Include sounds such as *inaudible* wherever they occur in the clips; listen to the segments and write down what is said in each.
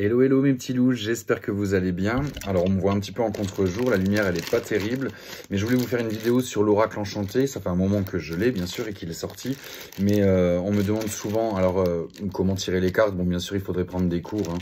Hello, hello mes petits loups, j'espère que vous allez bien. Alors on me voit un petit peu en contre-jour, la lumière elle est pas terrible, mais je voulais vous faire une vidéo sur l'oracle enchanté, ça fait un moment que je l'ai bien sûr et qu'il est sorti, mais euh, on me demande souvent alors euh, comment tirer les cartes, bon bien sûr il faudrait prendre des cours hein,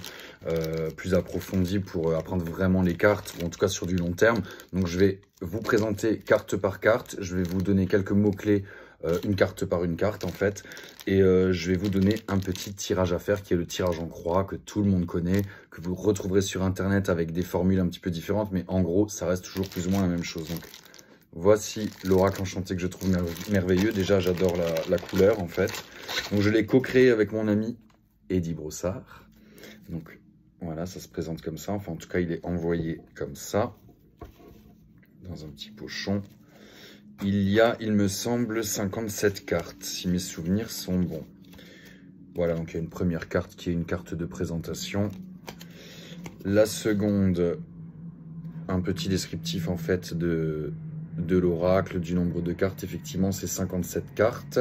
euh, plus approfondis pour apprendre vraiment les cartes, en tout cas sur du long terme, donc je vais vous présenter carte par carte, je vais vous donner quelques mots-clés euh, une carte par une carte en fait. Et euh, je vais vous donner un petit tirage à faire qui est le tirage en croix que tout le monde connaît, que vous retrouverez sur internet avec des formules un petit peu différentes, mais en gros ça reste toujours plus ou moins la même chose. Donc voici l'oracle enchanté que je trouve merveilleux. Déjà j'adore la, la, couleur en fait. Donc je l'ai co-créé avec mon ami Eddie Brossard. Donc voilà, ça se présente comme ça. Enfin en tout cas il est envoyé comme ça dans un petit pochon. Il y a, il me semble, 57 cartes, si mes souvenirs sont bons. Voilà, donc il y a une première carte qui est une carte de présentation. La seconde, un petit descriptif en fait de, de l'oracle, du nombre de cartes. Effectivement, c'est 57 cartes,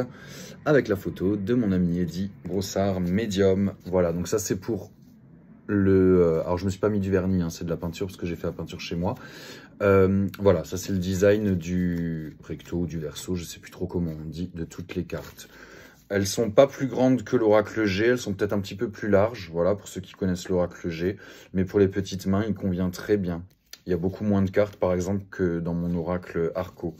avec la photo de mon ami Eddy Brossard médium. Voilà, donc ça c'est pour le... Euh, alors je me suis pas mis du vernis, hein, c'est de la peinture parce que j'ai fait la peinture chez moi. Euh, voilà, ça c'est le design du recto ou du verso, je sais plus trop comment on dit, de toutes les cartes. Elles sont pas plus grandes que l'oracle G, elles sont peut-être un petit peu plus larges, voilà, pour ceux qui connaissent l'oracle G. Mais pour les petites mains, il convient très bien. Il y a beaucoup moins de cartes, par exemple, que dans mon oracle Arco.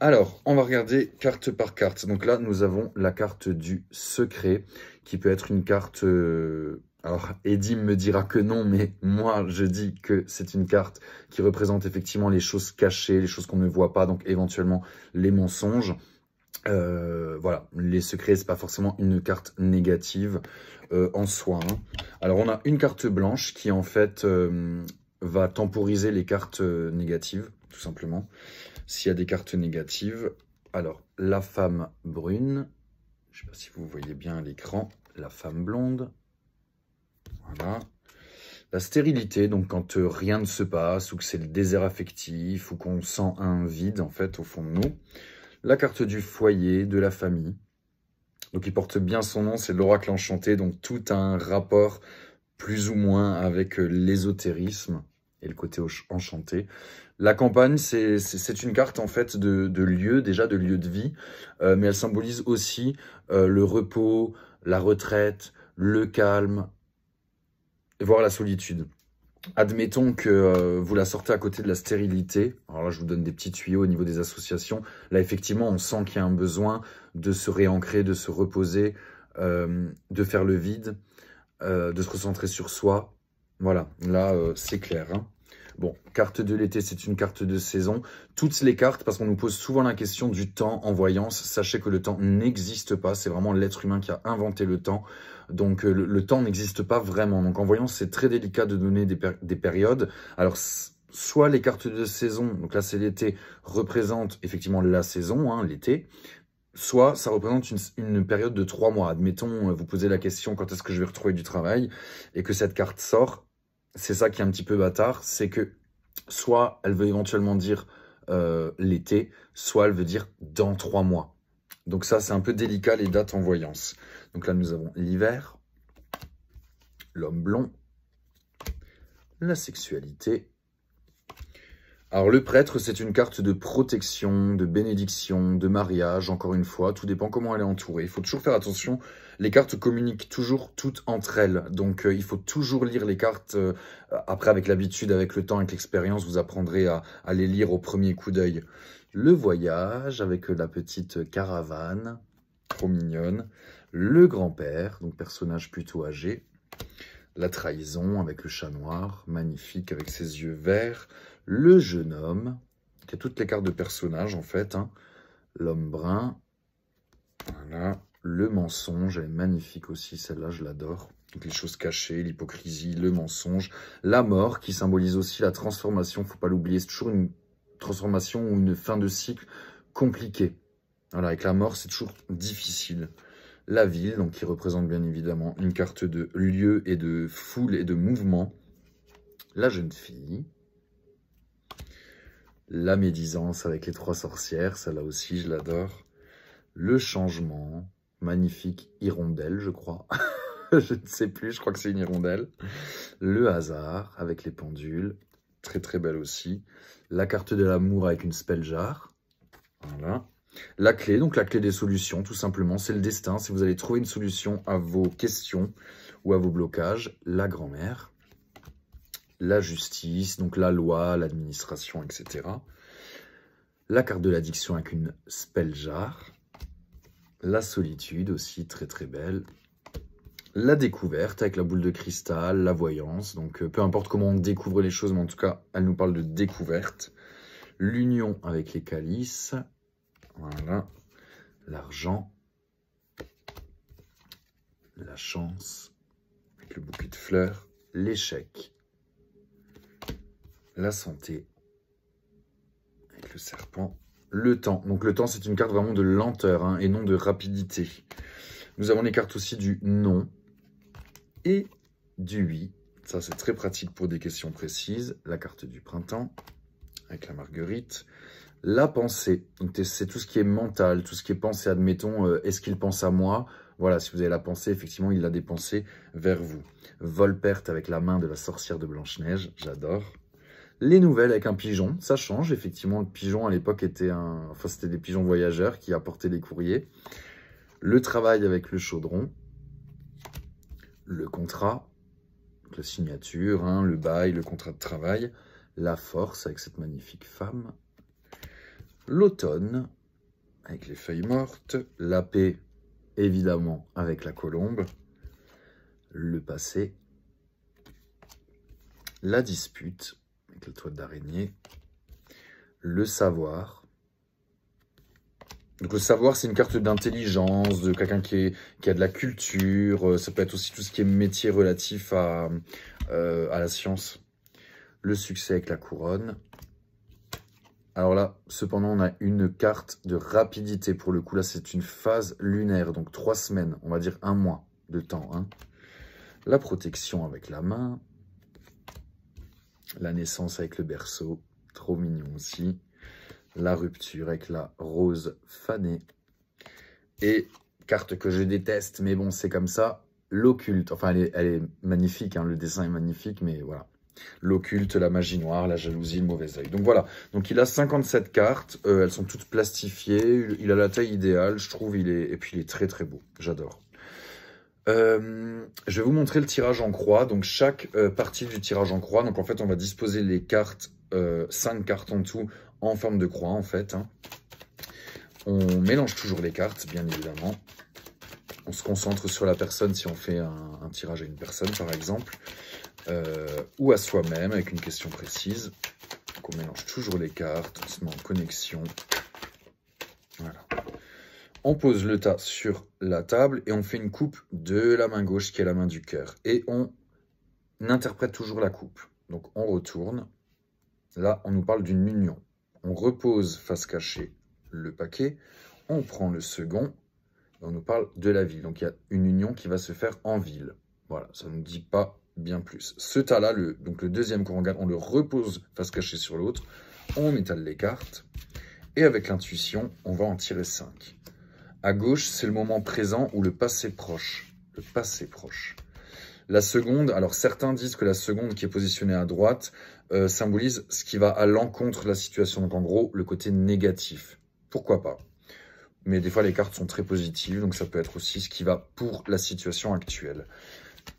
Alors, on va regarder carte par carte. Donc là, nous avons la carte du secret, qui peut être une carte... Euh, alors, Edim me dira que non, mais moi, je dis que c'est une carte qui représente effectivement les choses cachées, les choses qu'on ne voit pas, donc éventuellement les mensonges. Euh, voilà, les secrets, c'est pas forcément une carte négative euh, en soi. Hein. Alors, on a une carte blanche qui, en fait, euh, va temporiser les cartes négatives, tout simplement. S'il y a des cartes négatives, alors, la femme brune, je sais pas si vous voyez bien l'écran, la femme blonde, la stérilité, donc quand euh, rien ne se passe, ou que c'est le désert affectif, ou qu'on sent un vide, en fait, au fond de nous. La carte du foyer, de la famille. Donc, il porte bien son nom, c'est l'oracle enchanté, donc tout a un rapport plus ou moins avec euh, l'ésotérisme et le côté enchanté. La campagne, c'est une carte en fait de, lieu, déjà de lieu de vie, euh, mais elle symbolise aussi le repos, la retraite, le calme, voir la solitude. Admettons que euh, vous la sortez à côté de la stérilité. Alors là, je vous donne des petits tuyaux au niveau des associations. Là, effectivement, on sent qu'il y a un besoin de se réancrer, de se reposer, euh, de faire le vide, euh, de se recentrer sur soi. Voilà, là, c'est clair. Hein. Bon, carte de l'été, c'est une carte de saison. Toutes les cartes, parce qu'on nous pose souvent la question du temps en voyance. Sachez que le temps n'existe pas. C'est vraiment l'être humain qui a inventé le temps. Donc euh, le, temps n'existe pas vraiment. Donc en voyance, c'est très délicat de donner des, périodes. Alors soit les cartes de saison, donc là c'est l'été, représentent effectivement la saison, hein, l'été, soit ça représente une, période de trois mois. Admettons, euh, vous posez la question quand est-ce que je vais retrouver du travail et que cette carte sort, c'est ça qui est un petit peu bâtard, c'est que soit elle veut éventuellement dire euh, l'été, soit elle veut dire dans trois mois. Donc ça, c'est un peu délicat les dates en voyance. Donc là, nous avons l'hiver, l'homme blond, la sexualité. Alors le prêtre, c'est une carte de protection, de bénédiction, de mariage, encore une fois, tout dépend comment elle est entourée. Il faut toujours faire attention les cartes communiquent toujours toutes entre elles. Donc, euh, il faut toujours lire les cartes. Euh, après, avec l'habitude, avec le temps, avec l'expérience, vous apprendrez à, les lire au premier coup d'œil. Le voyage avec la petite caravane, trop mignonne. Le grand-père, donc personnage plutôt âgé. La trahison avec le chat noir, magnifique, avec ses yeux verts. Le jeune homme, y a toutes les cartes de personnages, en fait. Hein. L'homme brun, voilà. Le mensonge, elle est magnifique aussi, celle-là, je l'adore. les choses cachées, l'hypocrisie, le mensonge, la mort qui symbolise aussi la transformation, faut pas l'oublier, c'est toujours une transformation ou une fin de cycle compliquée. Voilà, avec la mort, c'est toujours difficile. La ville, donc qui représente bien évidemment une carte de lieu et de foule et de mouvement. La jeune fille. La médisance avec les trois sorcières, celle-là aussi, je l'adore. Le changement, magnifique hirondelle, je crois. *laughs* je ne sais plus, je crois que c'est une hirondelle. Le hasard avec les pendules, très très belle aussi. La carte de l'amour avec une spell jar. Voilà. La clé, donc la clé des solutions, tout simplement, c'est le destin. Si vous allez trouver une solution à vos questions ou à vos blocages, la grand-mère, la justice, donc la loi, l'administration, etc. La carte de l'addiction avec une spell jar. La solitude aussi, très très belle. La découverte avec la boule de cristal, la voyance. Donc euh, peu importe comment on découvre les choses, mais en tout cas, elle nous parle de découverte. L'union avec les calices. Voilà. L'argent. La chance. Avec le bouquet de fleurs. L'échec. La santé. Avec le serpent le temps. Donc le temps, c'est une carte vraiment de lenteur hein, et non de rapidité. Nous avons les cartes aussi du non et du oui. Ça, c'est très pratique pour des questions précises. La carte du printemps avec la marguerite. La pensée, c'est tout ce qui est mental, tout ce qui est pensée. Admettons, euh, est-ce qu'il pense à moi Voilà, si vous avez la pensée, effectivement, il a des pensées vers vous. Volperte avec la main de la sorcière de Blanche-Neige, j'adore. Les nouvelles avec un pigeon, ça change. Effectivement, le pigeon à l'époque était un. Enfin, c'était des pigeons voyageurs qui apportaient les courriers. Le travail avec le chaudron. Le contrat. la signature, hein, le bail, le contrat de travail. La force avec cette magnifique femme. L'automne avec les feuilles mortes. La paix, évidemment, avec la colombe. Le passé. La dispute le toit d'araignée. Le savoir. Donc le savoir, c'est une carte d'intelligence, de quelqu'un qui, a de la culture. Euh, ça peut être aussi tout ce qui est métier relatif euh, à, la science. Le succès avec la couronne. Alors là, cependant, on a une carte de rapidité. Pour le coup, là, c'est une phase lunaire. Donc trois semaines, on va dire un mois de temps. Hein. La protection avec la main. La naissance avec le berceau, trop mignon aussi. La rupture avec la rose fanée. Et carte que je déteste, mais bon, c'est comme ça. L'occulte, enfin elle est, magnifique, hein. le dessin est magnifique, mais voilà. L'occulte, la magie noire, la jalousie, le mauvais oeil. Donc voilà, donc il a 57 cartes, euh, elles sont toutes plastifiées, il a la taille idéale, je trouve, il est... et puis il est très très beau, j'adore. Euh, je vais vous montrer le tirage en croix, donc chaque euh, partie du tirage en croix. Donc en fait, on va disposer les cartes, euh, 5 cartes en tout, en forme de croix en fait. Hein. On mélange toujours les cartes, bien évidemment. On se concentre sur la personne si on fait un, un tirage à une personne, par exemple, euh, ou à soi-même, avec une question précise. Donc on mélange toujours les cartes, on se met en connexion. Voilà. On pose le tas sur la table et on fait une coupe de la main gauche qui est la main du cœur. Et on interprète toujours la coupe. Donc on retourne. Là, on nous parle d'une union. On repose face cachée le paquet. On prend le second. on nous parle de la ville. Donc il y a une union qui va se faire en ville. Voilà, ça ne nous dit pas bien plus. Ce tas-là, le, donc le deuxième courant regarde, on le repose face cachée sur l'autre. On étale les cartes. Et avec l'intuition, on va en tirer 5. À gauche, c'est le moment présent ou le passé proche. Le passé proche. La seconde, alors certains disent que la seconde qui est positionnée à droite euh, symbolise ce qui va à l'encontre de la situation. Donc en gros, le côté négatif. Pourquoi pas Mais des fois, les cartes sont très positives, donc ça peut être aussi ce qui va pour la situation actuelle.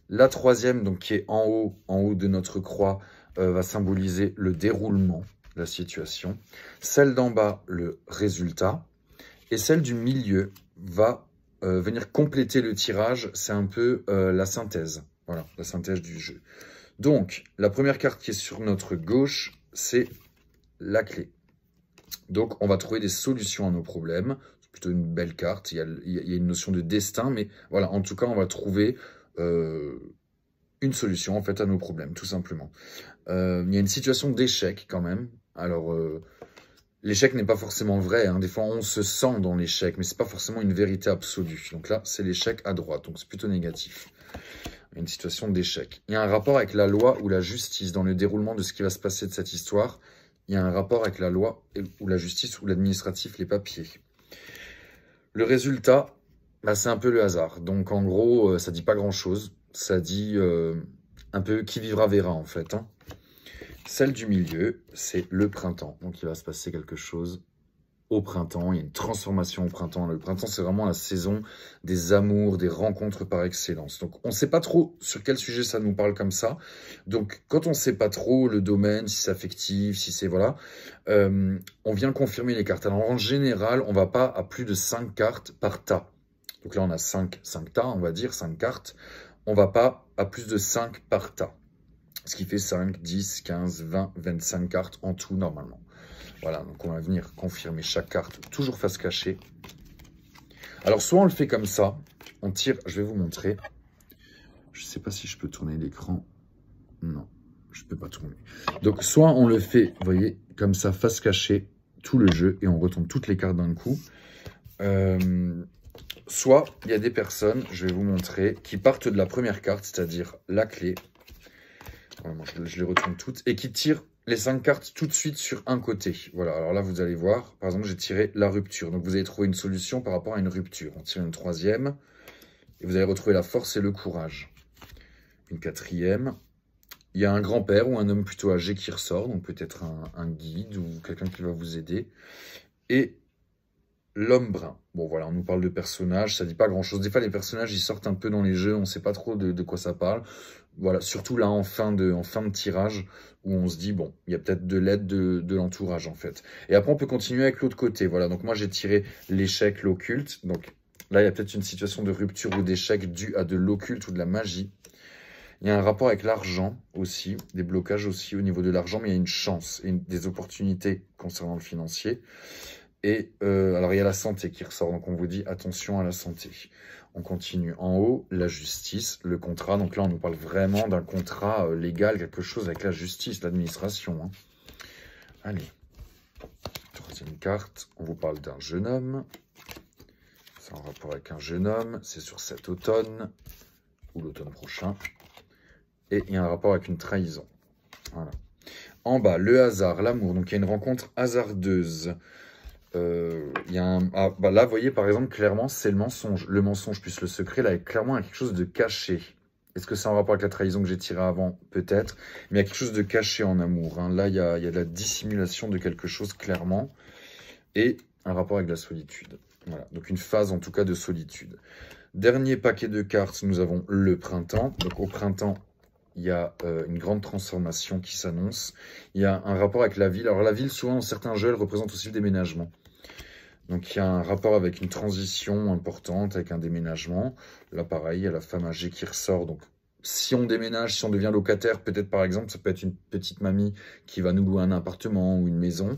La troisième, donc qui est en haut, en haut de notre croix, euh, va symboliser le déroulement, de la situation. Celle d'en bas, le résultat. Et celle du milieu va euh, venir compléter le tirage. C'est un peu euh, la synthèse. Voilà, la synthèse du jeu. Donc, la première carte qui est sur notre gauche, c'est la clé. Donc, on va trouver des solutions à nos problèmes. C'est plutôt une belle carte. Il y, a, une notion de destin, mais voilà, en tout cas, on va trouver euh, une solution, en fait, à nos problèmes, tout simplement. il y a une situation d'échec, quand même. Alors, L'échec n'est pas forcément vrai. Hein. Des fois, on se sent dans l'échec, mais ce n'est pas forcément une vérité absolue. Donc là, c'est l'échec à droite. Donc c'est plutôt négatif. Une situation d'échec. Il y a un rapport avec la loi ou la justice dans le déroulement de ce qui va se passer de cette histoire. Il y a un rapport avec la loi ou la justice ou l'administratif, les papiers. Le résultat, bah, c'est un peu le hasard. Donc en gros, euh, ça dit pas grand-chose. Ça dit euh, un peu qui vivra verra en fait. Hein. Celle du milieu, c'est le printemps. Donc il va se passer quelque chose au printemps, il y a une transformation au printemps. Le printemps, c'est vraiment la saison des amours, des rencontres par excellence. Donc, on ne sait pas trop sur quel sujet ça nous parle comme ça. Donc, quand on ne sait pas trop le domaine, si c'est affectif, si c'est... Voilà, euh, on vient confirmer les cartes. Alors, en général, on ne va pas à plus de 5 cartes par tas. Donc là, on a cinq 5 tas, on va dire, cinq cartes. On ne va pas à plus de 5 par tas. Ce qui fait 5, 10, 15, 20, 25 cartes en tout normalement. Voilà, donc on va venir confirmer chaque carte, toujours face cachée. Alors soit on le fait comme ça, on tire, je vais vous montrer. Je ne sais pas si je peux tourner l'écran. Non, je ne peux pas tourner. Donc soit on le fait, vous voyez, comme ça, face cachée, tout le jeu, et on retombe toutes les cartes d'un coup. Euh, soit il y a des personnes, je vais vous montrer, qui partent de la première carte, c'est-à-dire la clé, je, les retourne toutes. Et qui tire les cinq cartes tout de suite sur un côté. Voilà, alors là, vous allez voir. Par exemple, j'ai tiré la rupture. Donc, vous allez trouver une solution par rapport à une rupture. On tire une troisième. Et vous allez retrouver la force et le courage. Une quatrième. Il y a un grand-père ou un homme plutôt âgé qui ressort. Donc, peut-être un, guide ou quelqu'un qui va vous aider. Et l'homme brun. Bon, voilà, on nous parle de personnages, ça dit pas grand-chose. Des fois, les personnages, ils sortent un peu dans les jeux, on sait pas trop de quoi ça parle voilà, surtout là en fin de, en fin de tirage, où on se dit, bon, il y a peut-être de l'aide de, de l'entourage en fait. Et après, on peut continuer avec l'autre côté. Voilà, donc moi j'ai tiré l'échec, l'occulte. Donc là, il y a peut-être une situation de rupture ou d'échec due à de l'occulte ou de la magie. Il y a un rapport avec l'argent aussi, des blocages aussi au niveau de l'argent, mais il y a une chance et des opportunités concernant le financier. Et euh, alors, il y a la santé qui ressort, donc on vous dit attention à la santé. On continue en haut, la justice, le contrat. Donc là, on nous parle vraiment d'un contrat euh, légal, quelque chose avec la justice, l'administration. Hein. Allez, troisième carte, on vous parle d'un jeune homme. C'est en rapport avec un jeune homme, c'est sur cet automne, ou l'automne prochain. Et il y a un rapport avec une trahison. En bas, le hasard, l'amour. Donc il y a une rencontre hasardeuse. Euh, y a ah, bah là, vous voyez, par exemple, clairement, c'est le mensonge. Le mensonge plus le secret, là, est clairement quelque chose de caché. Est-ce que c'est en rapport avec la trahison que j'ai tirée avant Peut-être. Mais il y a quelque chose de caché en amour. Hein. Là, il y, a, la dissimulation de quelque chose, clairement. Et un rapport avec la solitude. Voilà, donc une phase en tout cas de solitude. Dernier paquet de cartes, nous avons le printemps. Donc au printemps, il y a euh, une grande transformation qui s'annonce. Il y a un rapport avec la ville. Alors la ville, souvent dans certains jeux, elle représente aussi le déménagement. Donc il y a un rapport avec une transition importante, avec un déménagement. Là, pareil, il y a la femme âgée qui ressort. Donc si on déménage, si on devient locataire, peut-être par exemple, ça peut être une petite mamie qui va nous louer un appartement ou une maison.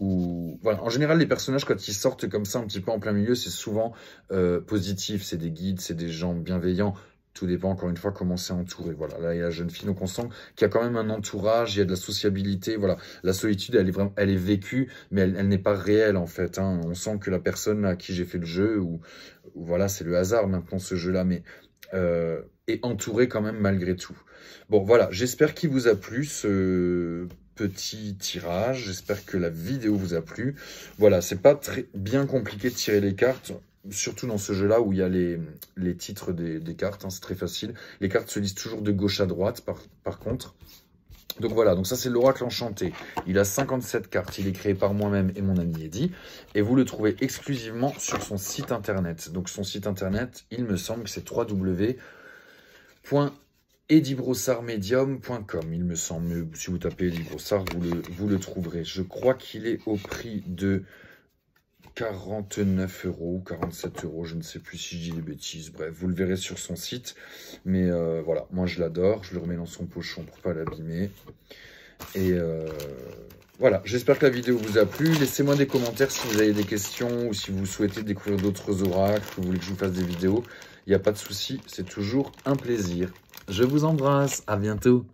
Ou En général, les personnages, quand ils sortent comme ça un petit peu en plein milieu, c'est souvent euh, positif. C'est des guides, c'est des gens bienveillants. Tout dépend encore une fois comment c'est entouré. Voilà, là il y a la jeune fille, donc on sent qu'il y a quand même un entourage, il y a de la sociabilité. Voilà, la solitude, elle est vraiment, elle est vécue, mais elle, n'est pas réelle en fait. Hein. On sent que la personne à qui j'ai fait le jeu, ou, voilà, c'est le hasard maintenant ce jeu-là, mais euh, est entouré quand même malgré tout. Bon voilà, j'espère qu'il vous a plu ce petit tirage. J'espère que la vidéo vous a plu. Voilà, c'est pas très bien compliqué de tirer les cartes surtout dans ce jeu-là où il y a les, les titres des, des cartes, hein, c'est très facile. Les cartes se lisent toujours de gauche à droite, par, contre. Donc voilà, donc ça c'est l'oracle enchanté. Il a 57 cartes, il est créé par moi-même et mon ami Eddy. Et vous le trouvez exclusivement sur son site internet. Donc son site internet, il me semble que c'est www.edibrossardmedium.com. Il me semble, si vous tapez Eddie Brossard, vous le, vous le trouverez. Je crois qu'il est au prix de 49 euros, 47 euros, je ne sais plus si je dis des bêtises. Bref, vous le verrez sur son site. Mais euh, voilà, moi je l'adore. Je le remets dans son pochon pour pas l'abîmer. Et euh, voilà, j'espère que la vidéo vous a plu. Laissez-moi des commentaires si vous avez des questions ou si vous souhaitez découvrir d'autres oracles, vous voulez que je vous fasse des vidéos. Il n'y a pas de souci, c'est toujours un plaisir. Je vous embrasse, à bientôt.